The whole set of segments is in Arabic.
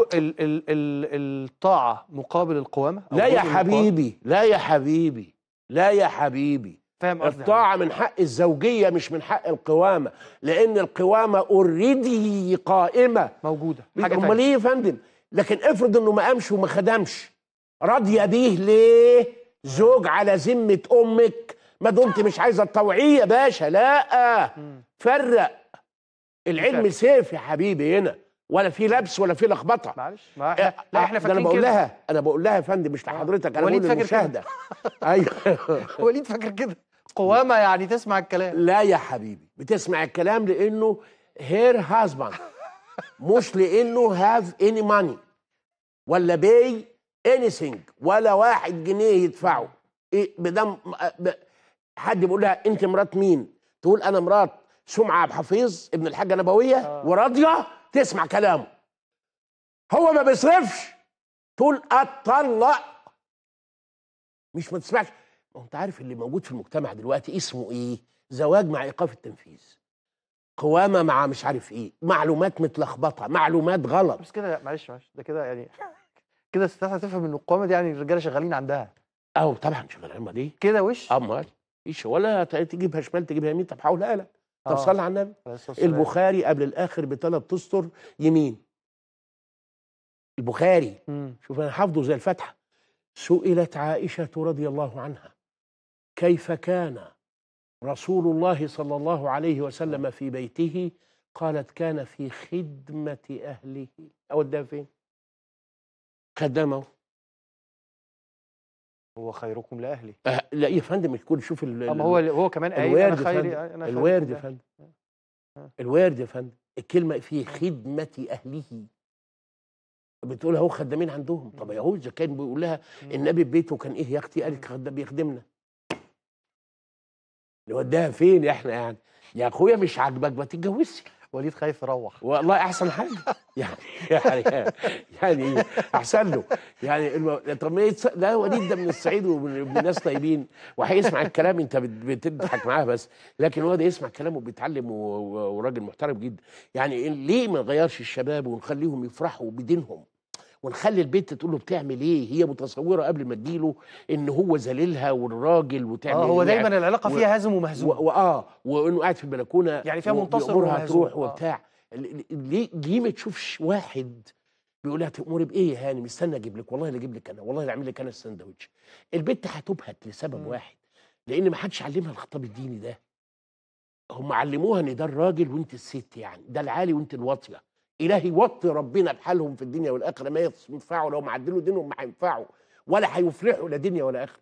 ال ال ال الطاعه مقابل القوامه لا يا حبيبي لا يا حبيبي لا يا حبيبي فاهم قصدي يعني؟ الطاعه من حق الزوجيه مش من حق القوامه لان القوامه اوريدي قائمه موجوده حاجه امال ايه يا فندم لكن افرض انه ما قامش وما خدمش راضيه بيه ليه زوج على ذمه امك ما دمت مش عايزه الطوعيه باشا لا فرق العلم سيف يا حبيبي هنا ولا في لبس ولا في لخبطه معلش ما احنا آه، احنا آه، فاكرين انا بقول لها انا بقول لها يا فندم مش آه. لحضرتك انا بقول للمشاهده ايوه وليد فاكر كده قوامه يعني تسمع الكلام لا يا حبيبي بتسمع الكلام لانه هير هازباند مش لانه هاف اني ماني ولا باي انيثينج ولا واحد جنيه يدفعه إيه بدم حد بيقول لها انت مرات مين؟ تقول انا مرات سمعه عبد الحفيظ ابن الحاجه نبويه آه. وراضيه تسمع كلامه هو ما بيصرفش تقول اطلق مش ما تسمعش ما انت عارف اللي موجود في المجتمع دلوقتي اسمه ايه زواج مع ايقاف التنفيذ قوامه مع مش عارف ايه معلومات متلخبطه معلومات غلط بس كده معلش معلش ده كده يعني كده استاذ تفهم ان القوامه دي يعني الرجاله شغالين عندها اه طبعا شغالين امال ايه كده وش امال ايش ولا تجيبها شمال تجيبها يمين طب حاول لك طب آه. صلى على النبي البخاري قبل الاخر بثلاث اسطر يمين البخاري مم. شوف انا حافظه زي الفاتحه سئلت عائشه رضي الله عنها كيف كان رسول الله صلى الله عليه وسلم في بيته قالت كان في خدمه اهله اودى فين خدمه هو خيركم لاهله أه لا يا فندم الكل شوف ال هو هو كمان قايل انا خيري انا الوارد يا فندم أه، أه. الوارد يا فندم الكلمه في خدمه اهله بتقول اهو خدامين عندهم طب يا هو اذا كان بيقول لها النبي بيته كان ايه يا اختي قالت بيخدمنا نوديها فين احنا يعني يا اخويا مش عاجبك ما تتجوزش وليد خايف يروح والله احسن حاجه يعني يعني يعني إيه؟ احسن له يعني الم... طب ما يتص... لا وليد ده من الصعيد ومن الناس طيبين وهيسمع الكلام انت بتضحك معاه بس لكن هو ده يسمع كلامه وبيتعلم و... وراجل محترم جدا يعني ليه ما نغيرش الشباب ونخليهم يفرحوا بدينهم ونخلي البنت تقول له بتعمل ايه هي متصوره قبل ما تجيله ان هو ذليلها والراجل وتعمل اه هو إيه؟ دايما يعني العلاقه فيها هزم ومهزوم اه وانه قاعد في البلكونه يعني فيها منتصر ومهزوم تروح آه. وبتاع ليه ليه ما تشوفش واحد بيقول لها تأمري بايه يا هاني مستنى اجيب لك والله اللي اجيب لك انا والله اللي اعمل لك انا الساندوتش البنت هتبهت لسبب م. واحد لان ما حدش علمها الخطاب الديني ده هم علموها ان ده الراجل وانت الست يعني ده العالي وانت الواطيه الهي يوطي ربنا بحالهم في الدنيا والاخره ما ينفعوا لو ما عدلوا دينهم ما هينفعوا ولا هيفلحوا لا دنيا ولا اخره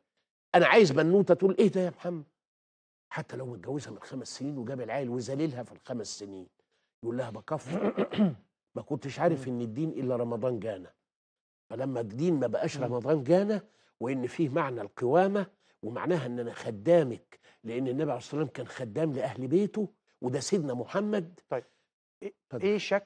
انا عايز بنوته تقول ايه ده يا محمد حتى لو متجوزها من خمس سنين وجاب العيل وزللها في الخمس سنين يقول لها بكفر ما كنتش عارف ان الدين الا رمضان جانا فلما الدين ما بقاش رمضان جانا وان فيه معنى القوامه ومعناها ان انا خدامك لان النبي عليه الصلاه والسلام كان خدام لاهل بيته وده سيدنا محمد طيب ايه, إيه شك